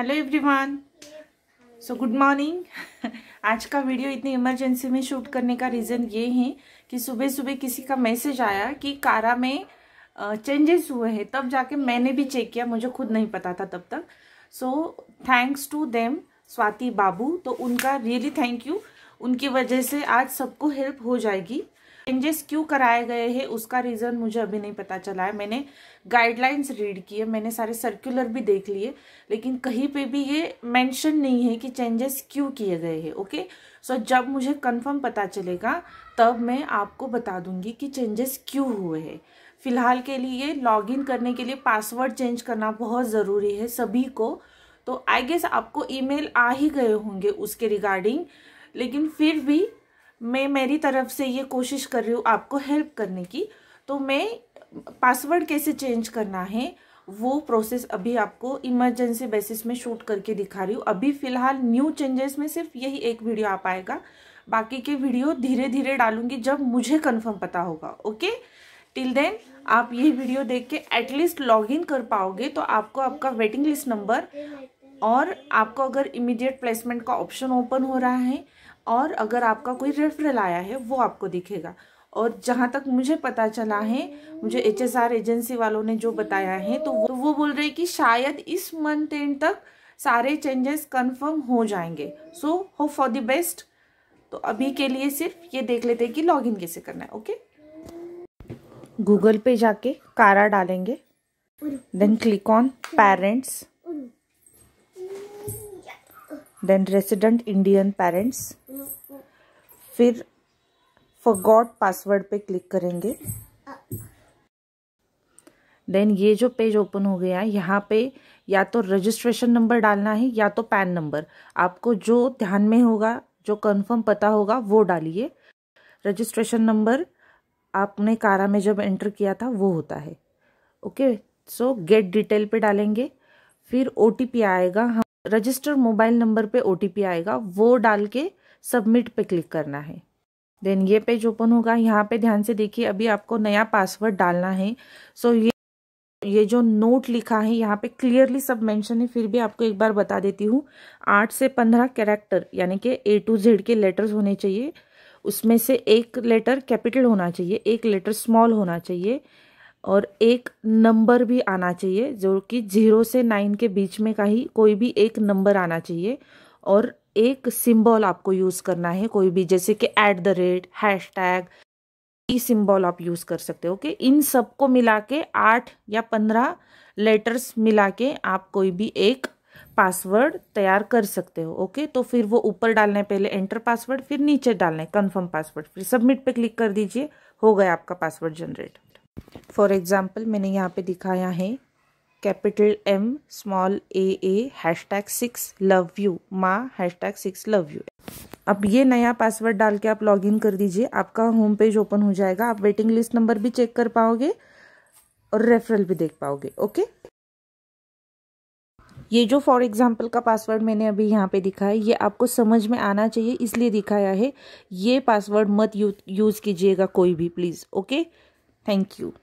Hello everyone so good morning आज का video इतनी इमरजेंसी में शूट करने का रीज़न ये है कि सुबह सुबह किसी का मैसेज आया कि कारा में चेंजेस हुए हैं तब जाके मैंने भी चेक किया मुझे खुद नहीं पता था तब तक so thanks to them Swati Babu तो उनका रियली थैंक यू उनकी वजह से आज सबको हेल्प हो जाएगी चेंजेस क्यों कराए गए हैं उसका रीज़न मुझे अभी नहीं पता चला है मैंने गाइडलाइंस रीड किए मैंने सारे सर्कुलर भी देख लिए लेकिन कहीं पे भी ये मेंशन नहीं है कि चेंजेस क्यों किए गए हैं ओके सो so, जब मुझे कंफर्म पता चलेगा तब मैं आपको बता दूंगी कि चेंजेस क्यों हुए हैं फ़िलहाल के लिए लॉगिन करने के लिए पासवर्ड चेंज करना बहुत ज़रूरी है सभी को तो आई गेस आपको ईमेल आ ही गए होंगे उसके रिगार्डिंग लेकिन फिर भी मैं मेरी तरफ से ये कोशिश कर रही हूँ आपको हेल्प करने की तो मैं पासवर्ड कैसे चेंज करना है वो प्रोसेस अभी आपको इमरजेंसी बेसिस में शूट करके दिखा रही हूँ अभी फ़िलहाल न्यू चेंजेस में सिर्फ यही एक वीडियो आ पाएगा बाकी के वीडियो धीरे धीरे डालूंगी जब मुझे कंफर्म पता होगा ओके टिल देन आप ये वीडियो देख के एटलीस्ट लॉग इन कर पाओगे तो आपको आपका वेटिंग लिस्ट नंबर और आपको अगर इमीडिएट प्लेसमेंट का ऑप्शन ओपन हो रहा है और अगर आपका कोई रेफरल आया है वो आपको दिखेगा और जहाँ तक मुझे पता चला है मुझे एच एजेंसी वालों ने जो बताया है तो वो, वो बोल रहे कि शायद इस मंथ एंड तक सारे चेंजेस कंफर्म हो जाएंगे so hope for the best तो अभी के लिए सिर्फ ये देख लेते हैं कि लॉगिन कैसे करना है ओके गूगल पे जाके कारा डालेंगे then click on parents then resident Indian parents फिर फॉरगॉट पासवर्ड पे क्लिक करेंगे देन ये जो पेज ओपन हो गया है यहाँ पे या तो रजिस्ट्रेशन नंबर डालना है या तो पैन नंबर आपको जो ध्यान में होगा जो कंफर्म पता होगा वो डालिए रजिस्ट्रेशन नंबर आपने कारा में जब एंटर किया था वो होता है ओके सो गेट डिटेल पे डालेंगे फिर ओ आएगा हम रजिस्टर मोबाइल नंबर पे ओ आएगा वो डाल के सबमिट पे क्लिक करना है देन ये पेज ओपन होगा यहाँ पे ध्यान से देखिए अभी आपको नया पासवर्ड डालना है सो ये ये जो नोट लिखा है यहाँ पे क्लियरली सब मेंशन है फिर भी आपको एक बार बता देती हूँ आठ से पंद्रह कैरेक्टर यानी कि ए टू जेड के लेटर्स होने चाहिए उसमें से एक लेटर कैपिटल होना चाहिए एक लेटर स्मॉल होना चाहिए और एक नंबर भी आना चाहिए जो कि जीरो से नाइन के बीच में का ही कोई भी एक नंबर आना चाहिए और एक सिंबल आपको यूज़ करना है कोई भी जैसे कि at the rate hash tag E symbol आप यूज़ कर सकते हो ओके इन सबको मिला के आठ या पंद्रह लेटर्स मिला के आप कोई भी एक पासवर्ड तैयार कर सकते हो ओके तो फिर वो ऊपर डालने पहले एंटर पासवर्ड फिर नीचे डालने कंफर्म कन्फर्म पासवर्ड फिर सबमिट पे क्लिक कर दीजिए हो गया आपका पासवर्ड जनरेट फॉर एग्ज़ाम्पल मैंने यहाँ पे दिखाया है capital M small A A hash tag six love you माँ hash tag six love you अब ये नया पासवर्ड डाल के आप इन कर दीजिए आपका होम पेज ओपन हो जाएगा आप वेटिंग लिस्ट नंबर भी चेक कर पाओगे और रेफरल भी देख पाओगे ओके ये जो फॉर एग्जाम्पल का पासवर्ड मैंने अभी यहाँ पे दिखा है ये आपको समझ में आना चाहिए इसलिए दिखाया है ये पासवर्ड मत यूज़ कीजिएगा कोई भी प्लीज़ ओके Thank you.